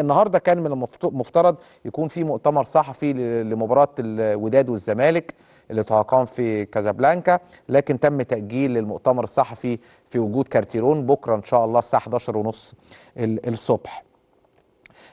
النهارده كان من المفترض يكون في مؤتمر صحفي لمباراه الوداد والزمالك اللي تقام في كازابلانكا لكن تم تاجيل المؤتمر الصحفي في وجود كارتيرون بكره ان شاء الله الساعه 11:30 الصبح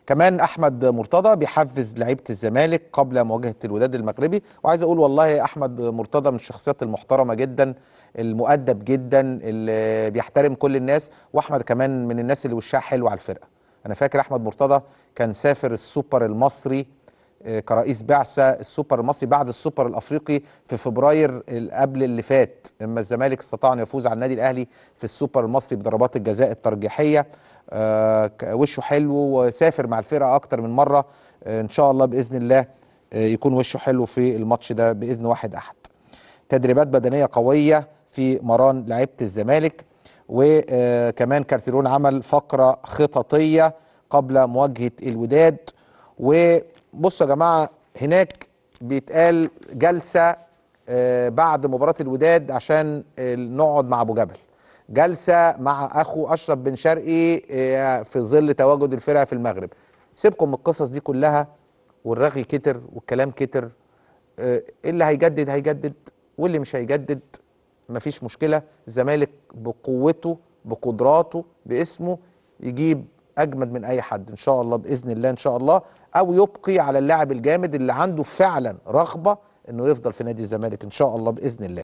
كمان احمد مرتضى بيحفز لعيبه الزمالك قبل مواجهه الوداد المغربي وعايز اقول والله احمد مرتضى من الشخصيات المحترمه جدا المؤدب جدا اللي بيحترم كل الناس واحمد كمان من الناس اللي وشها حلو على الفرقه انا فاكر احمد مرتضى كان سافر السوبر المصري آه، كرئيس بعثه السوبر المصري بعد السوبر الافريقي في فبراير قبل اللي فات لما الزمالك استطاع ان يفوز على النادي الاهلي في السوبر المصري بضربات الجزاء الترجيحيه آه، وشه حلو وسافر مع الفرقه اكتر من مره آه، ان شاء الله باذن الله يكون وشه حلو في الماتش ده باذن واحد احد تدريبات بدنيه قويه في مران لعيبه الزمالك وكمان كارتيرون عمل فقرة خططية قبل مواجهة الوداد وبصوا يا جماعة هناك بيتقال جلسة آه، بعد مباراة الوداد عشان نقعد مع أبو جبل جلسة مع أخو أشرف بن شرقي آه، في ظل تواجد الفرقة في المغرب سيبكم من القصص دي كلها والرغي كتر والكلام كتر آه، اللي هيجدد هيجدد واللي مش هيجدد مفيش مشكله الزمالك بقوته بقدراته باسمه يجيب اجمد من اي حد ان شاء الله باذن الله ان شاء الله او يبقي على اللاعب الجامد اللي عنده فعلا رغبه انه يفضل في نادي الزمالك ان شاء الله باذن الله